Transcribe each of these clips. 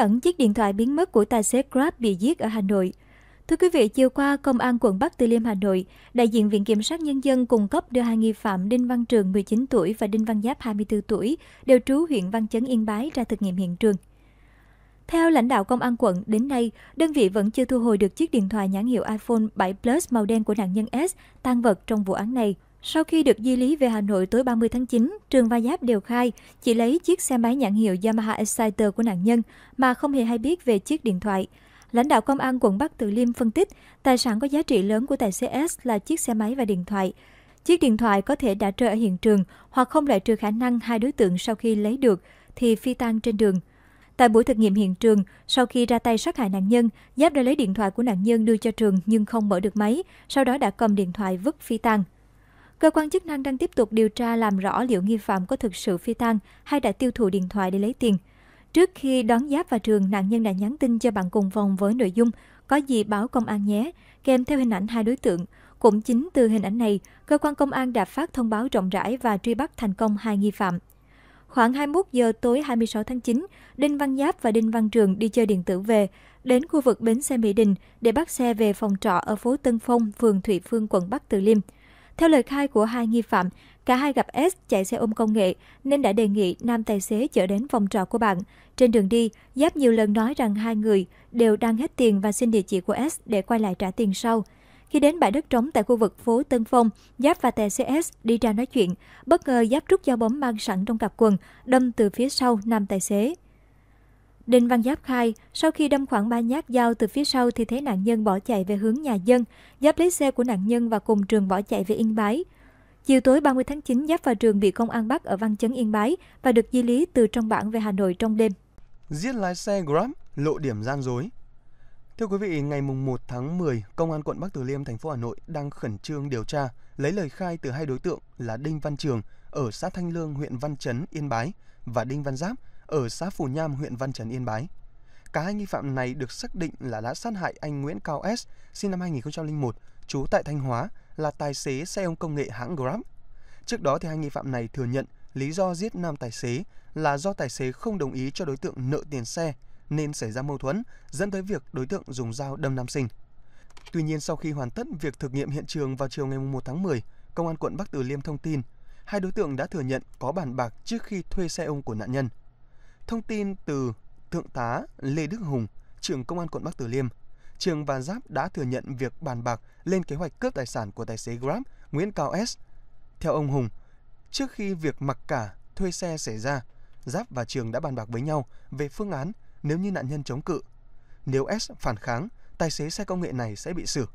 ẩn chiếc điện thoại biến mất của tài xế Grab bị giết ở Hà Nội. Thưa quý vị, chiều qua, Công an quận Bắc Từ Liêm Hà Nội, đại diện Viện Kiểm sát Nhân dân cung cấp đưa hai nghi phạm Đinh Văn Trường 19 tuổi và Đinh Văn Giáp 24 tuổi, đều trú huyện Văn Chấn Yên Bái ra thực nghiệm hiện trường. Theo lãnh đạo công an quận, đến nay, đơn vị vẫn chưa thu hồi được chiếc điện thoại nhãn hiệu iPhone 7 Plus màu đen của nạn nhân S, tan vật trong vụ án này. Sau khi được di lý về Hà Nội tối 30 tháng 9, Trường và Giáp đều khai chỉ lấy chiếc xe máy nhãn hiệu Yamaha Exciter của nạn nhân mà không hề hay biết về chiếc điện thoại. Lãnh đạo công an quận Bắc Từ Liêm phân tích, tài sản có giá trị lớn của tài xế S là chiếc xe máy và điện thoại. Chiếc điện thoại có thể đã rơi ở hiện trường hoặc không loại trừ khả năng hai đối tượng sau khi lấy được thì phi tang trên đường. Tại buổi thực nghiệm hiện trường, sau khi ra tay sát hại nạn nhân, Giáp đã lấy điện thoại của nạn nhân đưa cho Trường nhưng không mở được máy, sau đó đã cầm điện thoại vứt phi tang. Cơ quan chức năng đang tiếp tục điều tra làm rõ liệu nghi phạm có thực sự phi tang hay đã tiêu thụ điện thoại để lấy tiền. Trước khi đón giáp vào trường, nạn nhân đã nhắn tin cho bạn cùng phòng với nội dung có gì báo công an nhé, kèm theo hình ảnh hai đối tượng. Cũng chính từ hình ảnh này, cơ quan công an đã phát thông báo rộng rãi và truy bắt thành công hai nghi phạm. Khoảng 21 giờ tối 26 tháng 9, Đinh Văn Giáp và Đinh Văn Trường đi chơi điện tử về, đến khu vực bến xe Mỹ Đình để bắt xe về phòng trọ ở phố Tân Phong, phường Thụy Phương, quận Bắc Từ Liêm – theo lời khai của hai nghi phạm, cả hai gặp S chạy xe ôm công nghệ nên đã đề nghị nam tài xế chở đến phòng trọ của bạn. Trên đường đi, Giáp nhiều lần nói rằng hai người đều đang hết tiền và xin địa chỉ của S để quay lại trả tiền sau. Khi đến bãi đất trống tại khu vực phố Tân Phong, Giáp và tài xế S đi ra nói chuyện. Bất ngờ Giáp rút dao bấm mang sẵn trong cặp quần, đâm từ phía sau nam tài xế. Đinh Văn Giáp khai, sau khi đâm khoảng 3 nhát dao từ phía sau thì thấy nạn nhân bỏ chạy về hướng nhà dân. Giáp lấy xe của nạn nhân và cùng Trường bỏ chạy về Yên Bái. Chiều tối 30 tháng 9, Giáp và Trường bị công an bắt ở văn chấn Yên Bái và được di lý từ trong bản về Hà Nội trong đêm. Giết lái xe Grab, lộ điểm gian dối. Thưa quý vị, ngày 1 tháng 10, Công an quận Bắc Từ Liêm, thành phố Hà Nội đang khẩn trương điều tra, lấy lời khai từ hai đối tượng là Đinh Văn Trường ở xã Thanh Lương, huyện Văn Chấn, Yên Bái và Đinh Văn Giáp ở xã Phù Nham, huyện Văn Chấn, Yên Bái. Cả hai nghi phạm này được xác định là đã sát hại anh Nguyễn Cao S, sinh năm 2001, trú tại Thanh Hóa, là tài xế xe ôm công nghệ hãng Grab. Trước đó, thì hai nghi phạm này thừa nhận lý do giết nam tài xế là do tài xế không đồng ý cho đối tượng nợ tiền xe, nên xảy ra mâu thuẫn, dẫn tới việc đối tượng dùng dao đâm nam sinh. Tuy nhiên, sau khi hoàn tất việc thực nghiệm hiện trường vào chiều ngày 1 tháng 10, Công an quận Bắc Từ Liêm thông tin, hai đối tượng đã thừa nhận có bàn bạc trước khi thuê xe ôm của nạn nhân – Thông tin từ Thượng tá Lê Đức Hùng, trưởng Công an quận Bắc Từ Liêm, Trường và Giáp đã thừa nhận việc bàn bạc lên kế hoạch cướp tài sản của tài xế Grab Nguyễn Cao S. Theo ông Hùng, trước khi việc mặc cả thuê xe xảy ra, Giáp và Trường đã bàn bạc với nhau về phương án nếu như nạn nhân chống cự. Nếu S phản kháng, tài xế xe công nghệ này sẽ bị xử.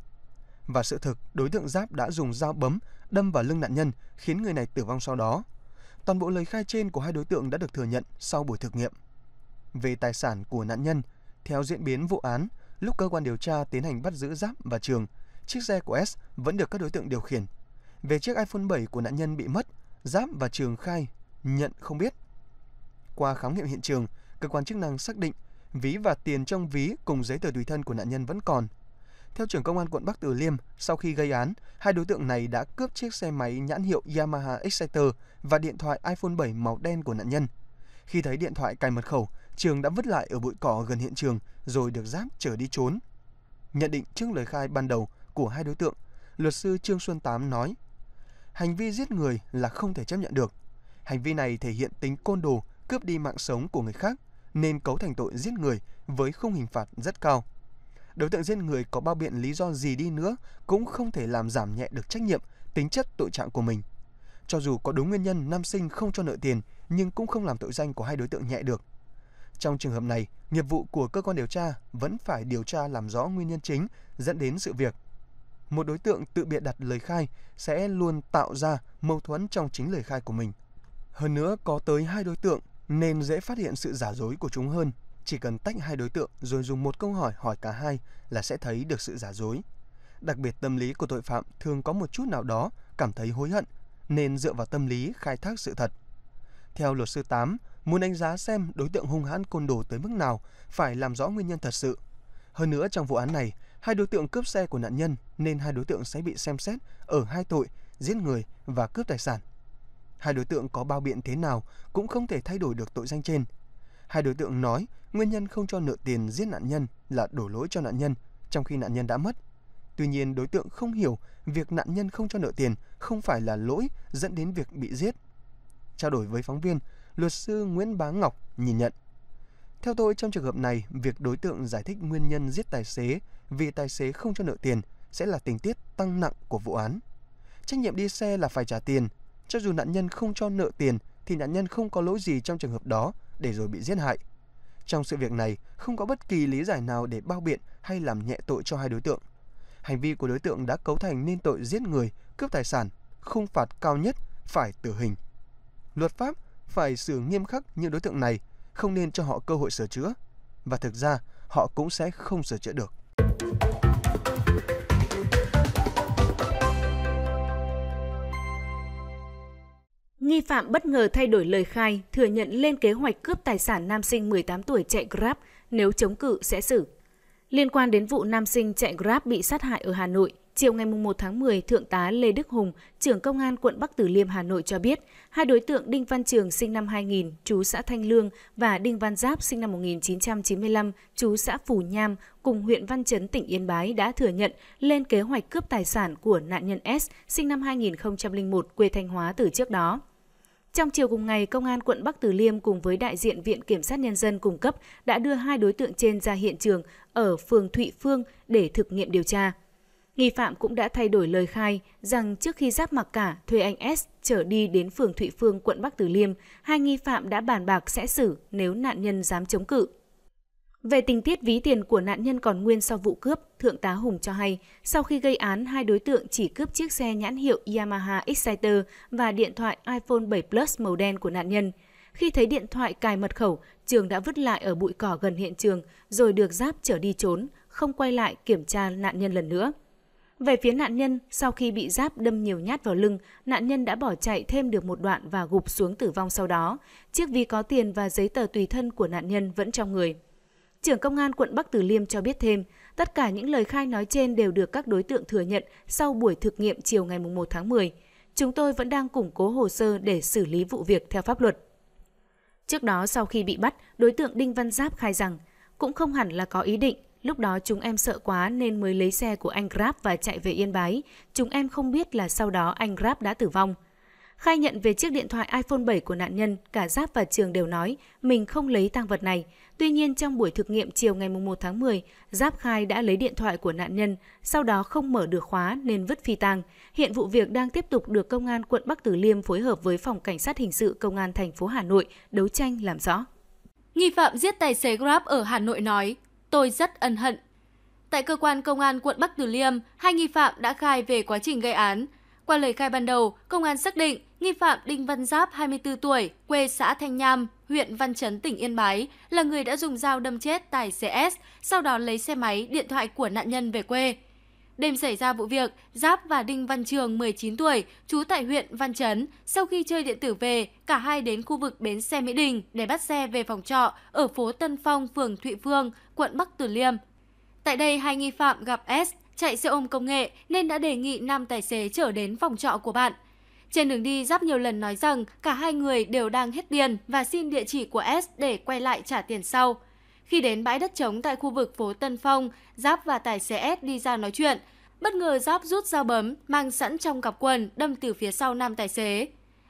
Và sự thực, đối tượng Giáp đã dùng dao bấm đâm vào lưng nạn nhân khiến người này tử vong sau đó. Toàn bộ lời khai trên của hai đối tượng đã được thừa nhận sau buổi thực nghiệm. Về tài sản của nạn nhân, theo diễn biến vụ án, lúc cơ quan điều tra tiến hành bắt giữ Giáp và Trường, chiếc xe của S vẫn được các đối tượng điều khiển. Về chiếc iPhone 7 của nạn nhân bị mất, Giáp và Trường khai nhận không biết. Qua khám nghiệm hiện trường, cơ quan chức năng xác định ví và tiền trong ví cùng giấy tờ tùy thân của nạn nhân vẫn còn theo trưởng công an quận Bắc Từ Liêm, sau khi gây án, hai đối tượng này đã cướp chiếc xe máy nhãn hiệu Yamaha Exciter và điện thoại iPhone 7 màu đen của nạn nhân. Khi thấy điện thoại cài mật khẩu, Trường đã vứt lại ở bụi cỏ gần hiện trường rồi được Giáp trở đi trốn. Nhận định trước lời khai ban đầu của hai đối tượng, luật sư Trương Xuân Tám nói Hành vi giết người là không thể chấp nhận được. Hành vi này thể hiện tính côn đồ, cướp đi mạng sống của người khác nên cấu thành tội giết người với khung hình phạt rất cao đối tượng giết người có bao biện lý do gì đi nữa cũng không thể làm giảm nhẹ được trách nhiệm, tính chất tội trạng của mình. Cho dù có đúng nguyên nhân nam sinh không cho nợ tiền nhưng cũng không làm tội danh của hai đối tượng nhẹ được. Trong trường hợp này, nghiệp vụ của cơ quan điều tra vẫn phải điều tra làm rõ nguyên nhân chính dẫn đến sự việc. Một đối tượng tự bịa đặt lời khai sẽ luôn tạo ra mâu thuẫn trong chính lời khai của mình. Hơn nữa có tới hai đối tượng nên dễ phát hiện sự giả dối của chúng hơn chỉ cần tách hai đối tượng rồi dùng một câu hỏi hỏi cả hai là sẽ thấy được sự giả dối. Đặc biệt tâm lý của tội phạm thường có một chút nào đó cảm thấy hối hận nên dựa vào tâm lý khai thác sự thật. Theo luật sư Tám, muốn đánh giá xem đối tượng hung hãn côn đồ tới mức nào phải làm rõ nguyên nhân thật sự. Hơn nữa trong vụ án này, hai đối tượng cướp xe của nạn nhân nên hai đối tượng sẽ bị xem xét ở hai tội giết người và cướp tài sản. Hai đối tượng có bao biện thế nào cũng không thể thay đổi được tội danh trên. Hai đối tượng nói Nguyên nhân không cho nợ tiền giết nạn nhân là đổ lỗi cho nạn nhân, trong khi nạn nhân đã mất. Tuy nhiên, đối tượng không hiểu việc nạn nhân không cho nợ tiền không phải là lỗi dẫn đến việc bị giết. Trao đổi với phóng viên, luật sư Nguyễn Bá Ngọc nhìn nhận. Theo tôi, trong trường hợp này, việc đối tượng giải thích nguyên nhân giết tài xế vì tài xế không cho nợ tiền sẽ là tình tiết tăng nặng của vụ án. Trách nhiệm đi xe là phải trả tiền, cho dù nạn nhân không cho nợ tiền thì nạn nhân không có lỗi gì trong trường hợp đó để rồi bị giết hại. Trong sự việc này, không có bất kỳ lý giải nào để bao biện hay làm nhẹ tội cho hai đối tượng. Hành vi của đối tượng đã cấu thành nên tội giết người, cướp tài sản, khung phạt cao nhất phải tử hình. Luật pháp phải xử nghiêm khắc những đối tượng này, không nên cho họ cơ hội sửa chữa. Và thực ra, họ cũng sẽ không sửa chữa được. Nghi phạm bất ngờ thay đổi lời khai, thừa nhận lên kế hoạch cướp tài sản nam sinh 18 tuổi chạy Grab, nếu chống cự sẽ xử. Liên quan đến vụ nam sinh chạy Grab bị sát hại ở Hà Nội, chiều ngày 1 tháng 10, Thượng tá Lê Đức Hùng, trưởng công an quận Bắc tử Liêm, Hà Nội cho biết, hai đối tượng Đinh Văn Trường sinh năm 2000, chú xã Thanh Lương và Đinh Văn Giáp sinh năm 1995, chú xã Phù Nham, cùng huyện Văn Chấn, tỉnh Yên Bái đã thừa nhận lên kế hoạch cướp tài sản của nạn nhân S sinh năm 2001, quê Thanh Hóa từ trước đó. Trong chiều cùng ngày, Công an quận Bắc Từ Liêm cùng với đại diện Viện Kiểm sát Nhân dân cung cấp đã đưa hai đối tượng trên ra hiện trường ở phường Thụy Phương để thực nghiệm điều tra. Nghi phạm cũng đã thay đổi lời khai rằng trước khi giáp mặc cả thuê anh S trở đi đến phường Thụy Phương, quận Bắc Từ Liêm, hai nghi phạm đã bàn bạc sẽ xử nếu nạn nhân dám chống cự. Về tình tiết ví tiền của nạn nhân còn nguyên sau vụ cướp, Thượng tá Hùng cho hay, sau khi gây án, hai đối tượng chỉ cướp chiếc xe nhãn hiệu Yamaha Exciter và điện thoại iPhone 7 Plus màu đen của nạn nhân. Khi thấy điện thoại cài mật khẩu, Trường đã vứt lại ở bụi cỏ gần hiện trường, rồi được Giáp trở đi trốn, không quay lại kiểm tra nạn nhân lần nữa. Về phía nạn nhân, sau khi bị Giáp đâm nhiều nhát vào lưng, nạn nhân đã bỏ chạy thêm được một đoạn và gục xuống tử vong sau đó. Chiếc ví có tiền và giấy tờ tùy thân của nạn nhân vẫn trong người. Trưởng Công an quận Bắc Từ Liêm cho biết thêm, tất cả những lời khai nói trên đều được các đối tượng thừa nhận sau buổi thực nghiệm chiều ngày 1 tháng 10. Chúng tôi vẫn đang củng cố hồ sơ để xử lý vụ việc theo pháp luật. Trước đó sau khi bị bắt, đối tượng Đinh Văn Giáp khai rằng cũng không hẳn là có ý định, lúc đó chúng em sợ quá nên mới lấy xe của anh Grab và chạy về Yên Bái, chúng em không biết là sau đó anh Grab đã tử vong. Khai nhận về chiếc điện thoại iPhone 7 của nạn nhân, cả Giáp và Trường đều nói mình không lấy tang vật này, Tuy nhiên trong buổi thực nghiệm chiều ngày 1 tháng 10, Giáp khai đã lấy điện thoại của nạn nhân, sau đó không mở được khóa nên vứt phi tang. Hiện vụ việc đang tiếp tục được công an quận Bắc Từ Liêm phối hợp với phòng cảnh sát hình sự công an thành phố Hà Nội đấu tranh làm rõ. Nghi phạm giết tài xế Grab ở Hà Nội nói: "Tôi rất ân hận." Tại cơ quan công an quận Bắc Từ Liêm, hai nghi phạm đã khai về quá trình gây án. Qua lời khai ban đầu, công an xác định Nghi phạm Đinh Văn Giáp, 24 tuổi, quê xã Thanh Nham, huyện Văn Chấn, tỉnh Yên Bái, là người đã dùng dao đâm chết tài xế S, sau đó lấy xe máy, điện thoại của nạn nhân về quê. Đêm xảy ra vụ việc, Giáp và Đinh Văn Trường, 19 tuổi, trú tại huyện Văn Chấn, sau khi chơi điện tử về, cả hai đến khu vực bến xe Mỹ Đình để bắt xe về phòng trọ ở phố Tân Phong, phường Thụy Phương, quận Bắc Từ Liêm. Tại đây, hai nghi phạm gặp S chạy xe ôm công nghệ nên đã đề nghị nam tài xế trở đến phòng trọ của bạn – trên đường đi, Giáp nhiều lần nói rằng cả hai người đều đang hết tiền và xin địa chỉ của S để quay lại trả tiền sau. Khi đến bãi đất trống tại khu vực phố Tân Phong, Giáp và tài xế S đi ra nói chuyện. Bất ngờ Giáp rút dao bấm, mang sẵn trong cặp quần, đâm từ phía sau nam tài xế.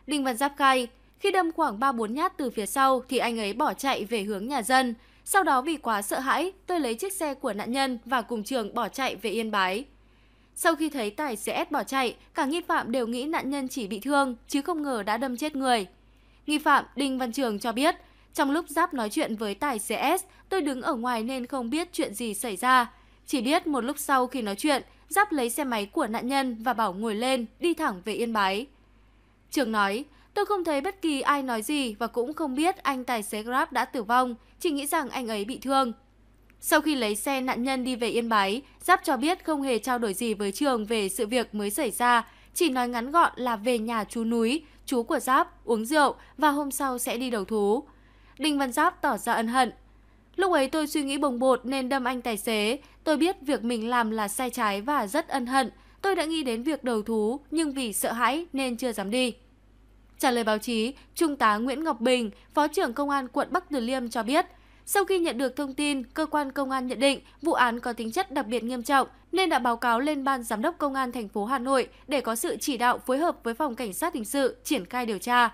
Đinh Văn Giáp khai, khi đâm khoảng 3-4 nhát từ phía sau thì anh ấy bỏ chạy về hướng nhà dân. Sau đó vì quá sợ hãi, tôi lấy chiếc xe của nạn nhân và cùng trường bỏ chạy về Yên Bái. Sau khi thấy tài xế S bỏ chạy, cả nghi phạm đều nghĩ nạn nhân chỉ bị thương, chứ không ngờ đã đâm chết người. Nghi phạm Đinh Văn Trường cho biết, trong lúc Giáp nói chuyện với tài xế S, tôi đứng ở ngoài nên không biết chuyện gì xảy ra. Chỉ biết một lúc sau khi nói chuyện, Giáp lấy xe máy của nạn nhân và bảo ngồi lên, đi thẳng về Yên Bái. Trường nói, tôi không thấy bất kỳ ai nói gì và cũng không biết anh tài xế Grab đã tử vong, chỉ nghĩ rằng anh ấy bị thương. Sau khi lấy xe nạn nhân đi về Yên Bái, Giáp cho biết không hề trao đổi gì với Trường về sự việc mới xảy ra, chỉ nói ngắn gọn là về nhà chú núi, chú của Giáp, uống rượu và hôm sau sẽ đi đầu thú. Đinh Văn Giáp tỏ ra ân hận. Lúc ấy tôi suy nghĩ bồng bột nên đâm anh tài xế. Tôi biết việc mình làm là sai trái và rất ân hận. Tôi đã nghĩ đến việc đầu thú nhưng vì sợ hãi nên chưa dám đi. Trả lời báo chí, Trung tá Nguyễn Ngọc Bình, Phó trưởng Công an quận Bắc Từ Liêm cho biết – sau khi nhận được thông tin, cơ quan công an nhận định vụ án có tính chất đặc biệt nghiêm trọng nên đã báo cáo lên ban giám đốc công an thành phố Hà Nội để có sự chỉ đạo phối hợp với phòng cảnh sát hình sự triển khai điều tra.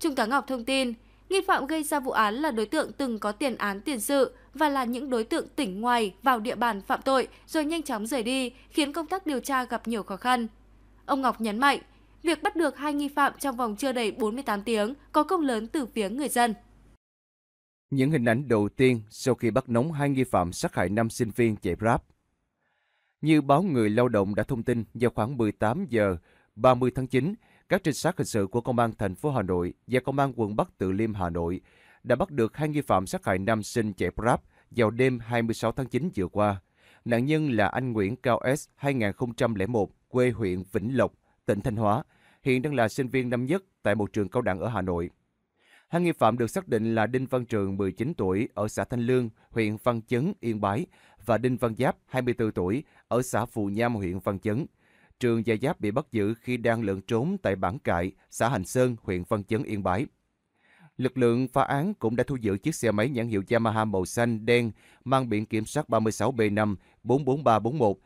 Trung tá Ngọc thông tin, nghi phạm gây ra vụ án là đối tượng từng có tiền án tiền sự và là những đối tượng tỉnh ngoài vào địa bàn phạm tội rồi nhanh chóng rời đi, khiến công tác điều tra gặp nhiều khó khăn. Ông Ngọc nhấn mạnh, việc bắt được hai nghi phạm trong vòng chưa đầy 48 tiếng có công lớn từ phía người dân những hình ảnh đầu tiên sau khi bắt nóng hai nghi phạm sát hại năm sinh viên chạy Grab. Như báo Người Lao động đã thông tin, vào khoảng 18 giờ 30 tháng 9, các trinh sát hình sự của Công an thành phố Hà Nội và Công an quận Bắc Từ Liêm Hà Nội đã bắt được hai nghi phạm sát hại nam sinh chạy Grab vào đêm 26 tháng 9 vừa qua. Nạn nhân là anh Nguyễn Cao S, 2001, quê huyện Vĩnh Lộc, tỉnh Thanh Hóa, hiện đang là sinh viên năm nhất tại một trường cao đẳng ở Hà Nội. Hai nghi phạm được xác định là Đinh Văn Trường, 19 tuổi, ở xã Thanh Lương, huyện Văn Chấn, Yên Bái, và Đinh Văn Giáp, 24 tuổi, ở xã Phù Nham, huyện Văn Chấn. Trường và Giáp bị bắt giữ khi đang lượn trốn tại bản cại, xã Hành Sơn, huyện Văn Chấn, Yên Bái. Lực lượng phá án cũng đã thu giữ chiếc xe máy nhãn hiệu Yamaha màu xanh đen mang biển kiểm soát 36B5 44341.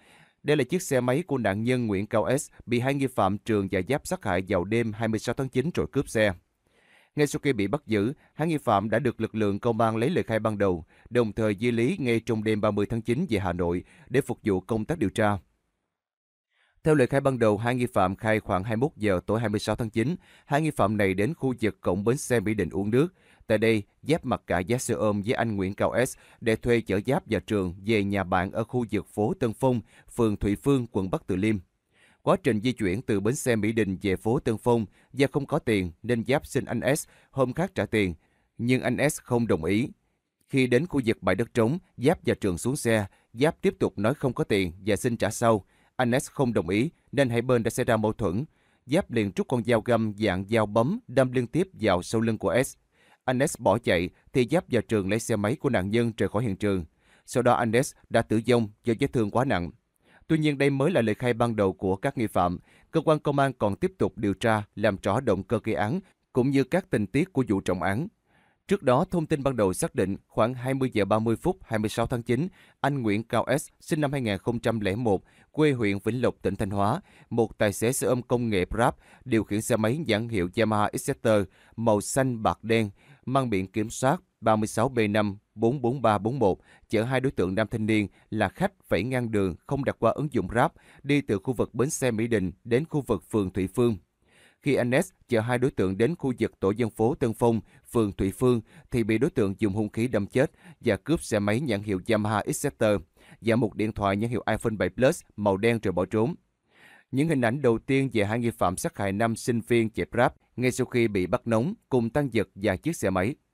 Đây là chiếc xe máy của nạn nhân Nguyễn Cao S bị hai nghi phạm Trường và Giáp sát hại vào đêm 26 tháng 9 rồi cướp xe. Ngay sau khi bị bắt giữ, hai nghi phạm đã được lực lượng công an lấy lời khai ban đầu, đồng thời di lý ngay trong đêm 30 tháng 9 về Hà Nội để phục vụ công tác điều tra. Theo lời khai ban đầu, hai nghi phạm khai khoảng 21 giờ tối 26 tháng 9, hai nghi phạm này đến khu vực cổng bến xe Mỹ Đình uống nước. Tại đây, Giáp mặc cả giá xe ôm với anh Nguyễn Cao S để thuê chở Giáp và Trường về nhà bạn ở khu vực phố Tân Phong, phường Thụy Phương, quận Bắc Từ Liêm. Quá trình di chuyển từ bến xe Mỹ Đình về phố Tân Phong, do không có tiền nên Giáp xin anh S hôm khác trả tiền, nhưng anh S không đồng ý. Khi đến khu vực bãi đất trống, Giáp và Trường xuống xe, Giáp tiếp tục nói không có tiền và xin trả sau. Anh S không đồng ý nên hai bên đã xảy ra mâu thuẫn. Giáp liền rút con dao găm dạng dao bấm đâm liên tiếp vào sau lưng của S. Anh S bỏ chạy thì Giáp và Trường lấy xe máy của nạn nhân rời khỏi hiện trường. Sau đó anh S đã tử vong do vết thương quá nặng. Tuy nhiên đây mới là lời khai ban đầu của các nghi phạm. Cơ quan công an còn tiếp tục điều tra, làm rõ động cơ gây án, cũng như các tình tiết của vụ trọng án. Trước đó, thông tin ban đầu xác định khoảng 20 giờ 30 phút 26 tháng 9, anh Nguyễn Cao S, sinh năm 2001, quê huyện Vĩnh Lộc, tỉnh Thanh Hóa, một tài xế xe ôm công nghệ Grab điều khiển xe máy nhãn hiệu Yamaha Exeter màu xanh bạc đen, mang biển kiểm soát 36B5 44341 chở hai đối tượng nam thanh niên là khách phải ngang đường không đặt qua ứng dụng Grab đi từ khu vực bến xe Mỹ Đình đến khu vực phường Thủy Phương. Khi anh S chở hai đối tượng đến khu vực tổ dân phố Tân Phong, phường Thủy Phương thì bị đối tượng dùng hung khí đâm chết và cướp xe máy nhãn hiệu Yamaha Exciter và một điện thoại nhãn hiệu iPhone 7 Plus màu đen rồi bỏ trốn. Những hình ảnh đầu tiên về hai nghi phạm sát hại năm sinh viên chạy Grab ngay sau khi bị bắt nóng cùng tăng vật và chiếc xe máy.